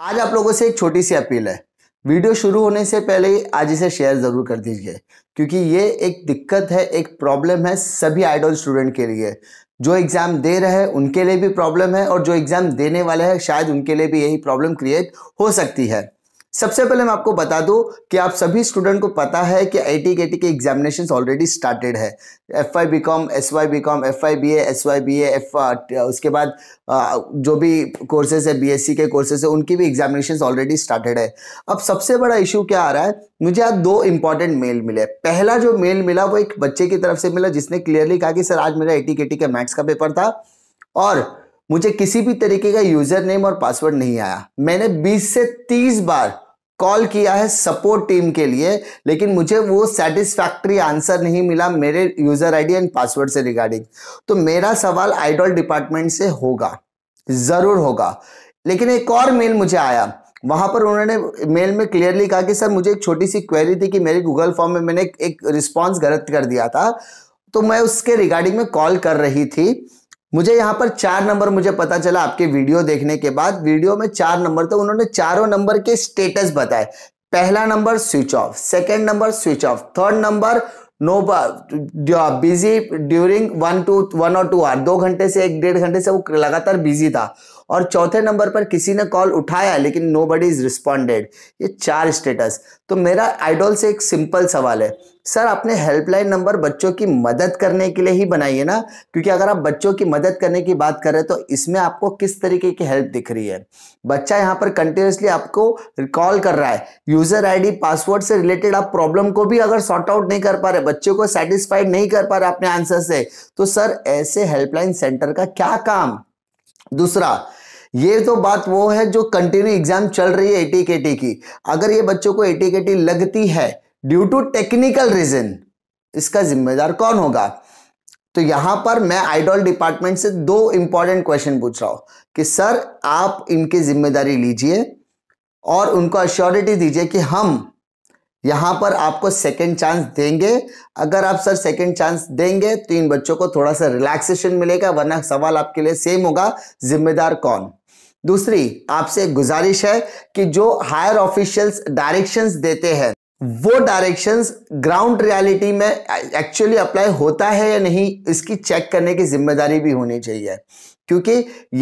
आज आप लोगों से एक छोटी सी अपील है वीडियो शुरू होने से पहले ही आज इसे शेयर ज़रूर कर दीजिए क्योंकि ये एक दिक्कत है एक प्रॉब्लम है सभी आइडल स्टूडेंट के लिए जो एग्ज़ाम दे रहे हैं उनके लिए भी प्रॉब्लम है और जो एग्ज़ाम देने वाले हैं शायद उनके लिए भी यही प्रॉब्लम क्रिएट हो सकती है सबसे पहले मैं आपको बता दूं कि आप सभी स्टूडेंट को पता है कि आई टी के टी के एग्जामिनेशन ऑलरेडी स्टार्टेड है F Y B com S Y B com F Y B S Y B F उसके बाद uh, जो भी कोर्सेज है बी एस सी के कोर्सेज है उनकी भी एग्जामिनेशन ऑलरेडी स्टार्टेड है अब सबसे बड़ा इशू क्या आ रहा है मुझे आज दो इंपॉर्टेंट मेल मिले पहला जो मेल मिला वो एक बच्चे की तरफ से मिला जिसने क्लियरली कहा कि सर आज मेरा आई टी के टी के मैथ्स का पेपर था और मुझे किसी भी तरीके का यूजर नेम और पासवर्ड नहीं आया मैंने 20 से 30 बार कॉल किया है सपोर्ट टीम के लिए लेकिन मुझे वो सेटिस्फैक्ट्री आंसर नहीं मिला मेरे यूजर आई एंड पासवर्ड से रिगार्डिंग तो मेरा सवाल आइडॉल डिपार्टमेंट से होगा जरूर होगा लेकिन एक और मेल मुझे आया वहां पर उन्होंने मेल में क्लियरली कहा कि सर मुझे एक छोटी सी क्वेरी थी कि मेरे गूगल फॉर्म में मैंने एक रिस्पॉन्स गलत कर दिया था तो मैं उसके रिगार्डिंग में कॉल कर रही थी मुझे यहाँ पर चार नंबर मुझे पता चला आपके वीडियो देखने के बाद वीडियो में चार नंबर तो उन्होंने चारों नंबर के स्टेटस बताए पहला number switch off second number switch off third number no busy during one two one और टू आर दो घंटे से एक डेढ़ घंटे से वो लगातार बिजी था और चौथे नंबर पर किसी ने कॉल उठाया लेकिन नो बडी इज रिस्पॉन्डेड ये चार स्टेटस तो मेरा आइडॉल से एक सिंपल सवाल है सर आपने हेल्पलाइन नंबर बच्चों की मदद करने के लिए ही बनाई है ना क्योंकि अगर आप बच्चों की मदद करने की बात कर रहे हैं तो इसमें आपको किस तरीके की हेल्प दिख रही है बच्चा यहाँ पर कंटिन्यूसली आपको कॉल कर रहा है यूजर आईडी पासवर्ड से रिलेटेड आप प्रॉब्लम को भी अगर सॉर्ट आउट नहीं कर पा रहे बच्चों को सेटिस्फाइड नहीं कर पा रहे अपने आंसर से तो सर ऐसे हेल्पलाइन सेंटर का क्या काम दूसरा ये तो बात वो है जो कंटिन्यू एग्जाम चल रही है एटी के टी की अगर ये बच्चों को के टी लगती है ड्यू टू टेक्निकल रीजन इसका जिम्मेदार कौन होगा तो यहां पर मैं आइडॉल डिपार्टमेंट से दो इंपॉर्टेंट क्वेश्चन पूछ रहा हूं कि सर आप इनकी जिम्मेदारी लीजिए और उनको अश्योरिटी दीजिए कि हम यहां पर आपको सेकेंड चांस देंगे अगर आप सर सेकेंड चांस देंगे तो इन बच्चों को थोड़ा सा रिलैक्सेशन मिलेगा वरना सवाल आपके लिए सेम होगा जिम्मेदार कौन दूसरी आपसे गुजारिश है कि जो हायर ऑफिशियल्स डायरेक्शंस देते हैं वो डायरेक्शंस ग्राउंड रियलिटी में एक्चुअली अप्लाई होता है या नहीं इसकी चेक करने की जिम्मेदारी भी होनी चाहिए क्योंकि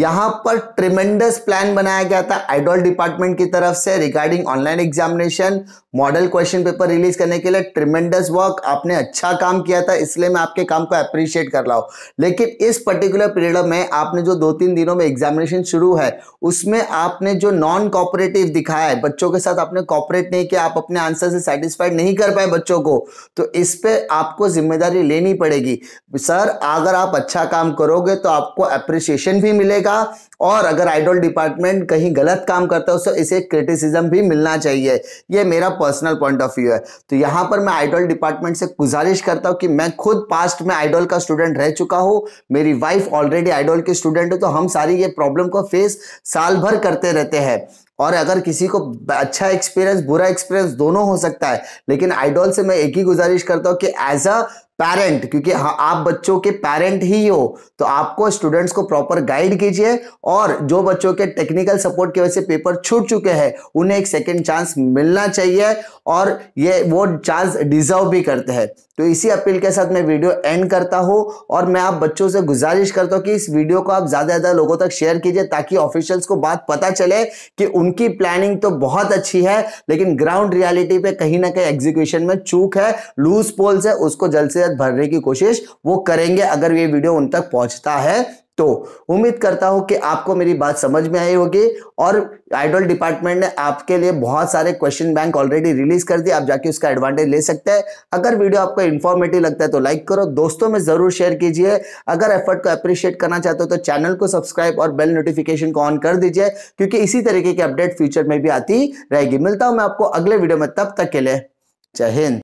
यहां पर ट्रिमेंडस प्लान बनाया गया था आइडोल डिपार्टमेंट की तरफ से regarding online examination model question paper release करने के लिए ट्रिमेंडस वर्क आपने अच्छा काम किया था इसलिए मैं आपके काम को अप्रिशिएट कर रहा हूं लेकिन इस पर्टिकुलर पीरियड में आपने जो दो तीन दिनों में एग्जामिनेशन शुरू है उसमें आपने जो नॉन कॉपरेटिव दिखाया है बच्चों के साथ आपने कॉपरेट नहीं किया आप अपने आंसर से सेटिस्फाइड नहीं कर पाए बच्चों को तो इस पर आपको जिम्मेदारी लेनी पड़ेगी सर अगर आप अच्छा काम करोगे तो आपको अप्रिशिएट नोटिफिकेशन भी मिलेगा और अगर आइडल डिपार्टमेंट कहीं गलत काम करता है तो इसे क्रिटिसिज्म भी मिलना चाहिए ये मेरा पर्सनल पॉइंट ऑफ व्यू है तो यहाँ पर मैं आइडल डिपार्टमेंट से गुजारिश करता हूँ कि मैं खुद पास्ट में आइडल का स्टूडेंट रह चुका हूँ मेरी वाइफ ऑलरेडी आइडल की स्टूडेंट है तो हम सारी ये प्रॉब्लम को फेस साल भर करते रहते हैं और अगर किसी को अच्छा एक्सपीरियंस बुरा एक्सपीरियंस दोनों हो सकता है लेकिन आइडल से मैं एक ही गुजारिश करता हूँ कि एज अ पेरेंट क्योंकि हाँ, आप बच्चों के पेरेंट ही हो तो आपको स्टूडेंट्स को प्रॉपर गाइड कीजिए और जो बच्चों के टेक्निकल सपोर्ट की वजह से पेपर छूट चुके हैं उन्हें एक सेकेंड चांस मिलना चाहिए और ये वो चांस डिजर्व भी करते हैं तो इसी अपील के साथ मैं वीडियो एंड करता हूँ और मैं आप बच्चों से गुजारिश करता हूँ कि इस वीडियो को आप ज़्यादा ज़्यादा लोगों तक शेयर कीजिए ताकि ऑफिशियल्स को बात पता चले कि उनकी प्लानिंग तो बहुत अच्छी है लेकिन ग्राउंड रियलिटी पे कहीं ना कहीं एग्जीक्यूशन में चूक है लूज पोल्स है उसको जल्द से जल्द भरने की कोशिश वो करेंगे अगर ये वीडियो उन तक पहुँचता है तो उम्मीद करता हूं कि आपको मेरी बात समझ में आई होगी और आइडल डिपार्टमेंट ने आपके लिए बहुत सारे क्वेश्चन बैंक ऑलरेडी रिलीज कर दिए आप जाके उसका एडवांटेज ले सकते हैं अगर वीडियो आपको इन्फॉर्मेटिव लगता है तो लाइक करो दोस्तों में जरूर शेयर कीजिए अगर एफर्ट को अप्रिशिएट करना चाहते हो तो चैनल को सब्सक्राइब और बेल नोटिफिकेशन को ऑन कर दीजिए क्योंकि इसी तरीके की अपडेट फ्यूचर में भी आती रहेगी मिलता हूं मैं आपको अगले वीडियो में तब तक के लिए जय हिंद